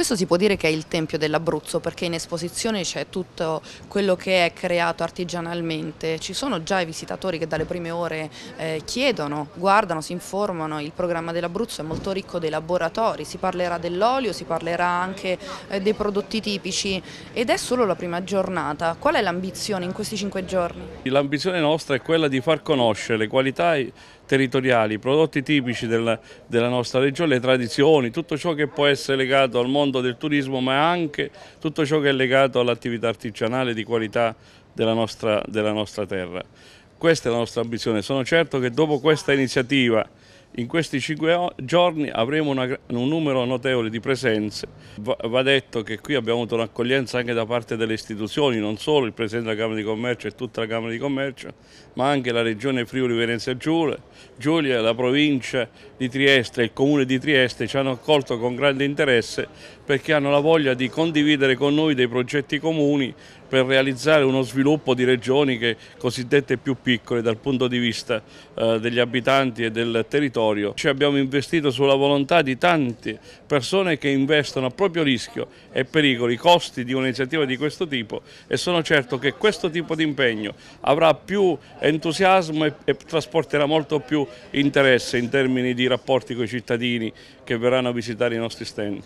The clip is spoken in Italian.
Questo si può dire che è il tempio dell'Abruzzo perché in esposizione c'è tutto quello che è creato artigianalmente, ci sono già i visitatori che dalle prime ore eh, chiedono, guardano, si informano, il programma dell'Abruzzo è molto ricco dei laboratori, si parlerà dell'olio, si parlerà anche eh, dei prodotti tipici ed è solo la prima giornata, qual è l'ambizione in questi cinque giorni? L'ambizione nostra è quella di far conoscere le qualità territoriali, i prodotti tipici della, della nostra regione, le tradizioni, tutto ciò che può essere legato al mondo del turismo ma anche tutto ciò che è legato all'attività artigianale di qualità della nostra, della nostra terra. Questa è la nostra ambizione, sono certo che dopo questa iniziativa in questi cinque giorni avremo una, un numero notevole di presenze. Va, va detto che qui abbiamo avuto un'accoglienza anche da parte delle istituzioni, non solo il Presidente della Camera di Commercio e tutta la Camera di Commercio, ma anche la Regione Friuli Venezia Giulia, Giulia, la provincia di Trieste e il Comune di Trieste ci hanno accolto con grande interesse perché hanno la voglia di condividere con noi dei progetti comuni per realizzare uno sviluppo di regioni che, cosiddette più piccole dal punto di vista eh, degli abitanti e del territorio territorio. Ci abbiamo investito sulla volontà di tante persone che investono a proprio rischio e pericolo i costi di un'iniziativa di questo tipo e sono certo che questo tipo di impegno avrà più entusiasmo e, e trasporterà molto più interesse in termini di rapporti con i cittadini che verranno a visitare i nostri stand.